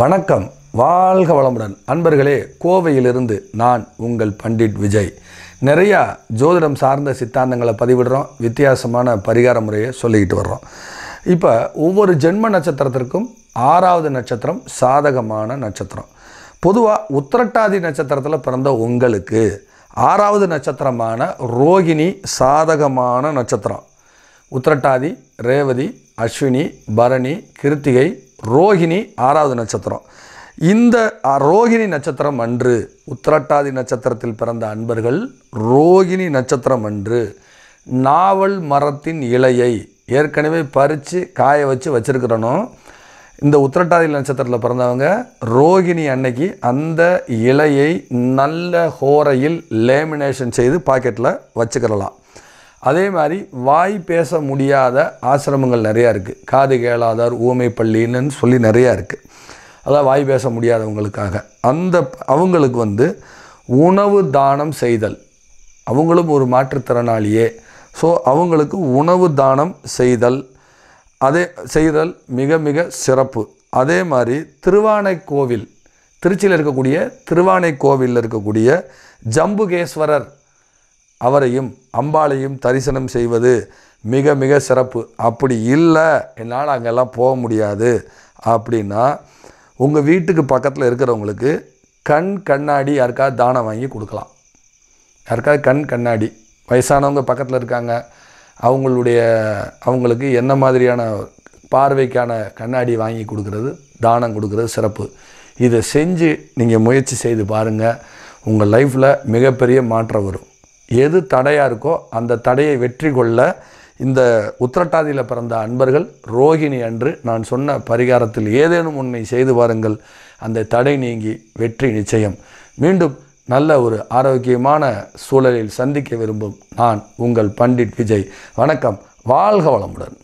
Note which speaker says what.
Speaker 1: வணக்கம் வாழ்க வளமுடன் அன்பர்களே கோவையிலிருந்து நான் உங்கள் பண்டிட் விஜய் நிறையா ஜோதிடம் சார்ந்த சித்தாந்தங்களை பதிவிடுறோம் வித்தியாசமான பரிகார முறையை சொல்லிக்கிட்டு வர்றோம் இப்போ ஒவ்வொரு ஜென்ம நட்சத்திரத்திற்கும் ஆறாவது நட்சத்திரம் சாதகமான நட்சத்திரம் பொதுவாக உத்திரட்டாதி நட்சத்திரத்தில் பிறந்த உங்களுக்கு ஆறாவது நட்சத்திரமான ரோகிணி சாதகமான நட்சத்திரம் உத்திரட்டாதி ரேவதி அஸ்வினி பரணி கிருத்திகை ரோகிணி ஆறாவது நட்சத்திரம் இந்த ரோகிணி நட்சத்திரம் அன்று உத்திரட்டாதி நட்சத்திரத்தில் பிறந்த அன்பர்கள் ரோகிணி நட்சத்திரம் அன்று நாவல் மரத்தின் இலையை ஏற்கனவே பறித்து காய வச்சு வச்சுருக்கிறனும் இந்த உத்திரட்டாதி நட்சத்திரத்தில் பிறந்தவங்க ரோகிணி அன்னைக்கு அந்த இலையை நல்ல ஹோரையில் லேமினேஷன் செய்து பாக்கெட்டில் வச்சுக்கிறலாம் அதே மாதிரி வாய் பேச முடியாத ஆசிரமங்கள் நிறையா இருக்குது காது கேளாதார் ஊமை பள்ளின்னு சொல்லி நிறையா இருக்குது அதான் வாய் பேச முடியாதவங்களுக்காக அந்த அவங்களுக்கு வந்து உணவு தானம் செய்தல் அவங்களும் ஒரு மாற்றுத்திறனாளியே ஸோ அவங்களுக்கு உணவு தானம் செய்தல் அதே செய்தல் மிக மிக சிறப்பு அதே மாதிரி கோவில் திருச்சியில் இருக்கக்கூடிய திருவானை கோவிலில் இருக்கக்கூடிய ஜம்புகேஸ்வரர் அவரையும் அம்பாளையும் தரிசனம் செய்வது மிக மிக சிறப்பு அப்படி இல்லை என்னால் அங்கெல்லாம் போக முடியாது அப்படின்னா உங்கள் வீட்டுக்கு பக்கத்தில் இருக்கிறவங்களுக்கு கண் கண்ணாடி யாருக்காவது தானம் வாங்கி கொடுக்கலாம் யாருக்காவது கண் கண்ணாடி வயசானவங்க பக்கத்தில் இருக்காங்க அவங்களுடைய அவங்களுக்கு என்ன மாதிரியான பார்வைக்கான கண்ணாடி வாங்கி கொடுக்குறது தானம் கொடுக்குறது சிறப்பு இதை செஞ்சு நீங்கள் முயற்சி செய்து பாருங்கள் உங்கள் லைஃப்பில் மிகப்பெரிய மாற்றம் வரும் எது தடையாக இருக்கோ அந்த தடையை வெற்றி கொள்ள இந்த உத்திரட்டாதியில் பிறந்த அன்பர்கள் ரோகிணி அன்று நான் சொன்ன பரிகாரத்தில் ஏதேனும் உன்னை செய்து பாருங்கள் அந்த தடை நீங்கி வெற்றி நிச்சயம் மீண்டும் நல்ல ஒரு ஆரோக்கியமான சூழலில் சந்திக்க விரும்பும் நான் உங்கள் பண்டிட் விஜய் வணக்கம் வாழ்க வளமுடன்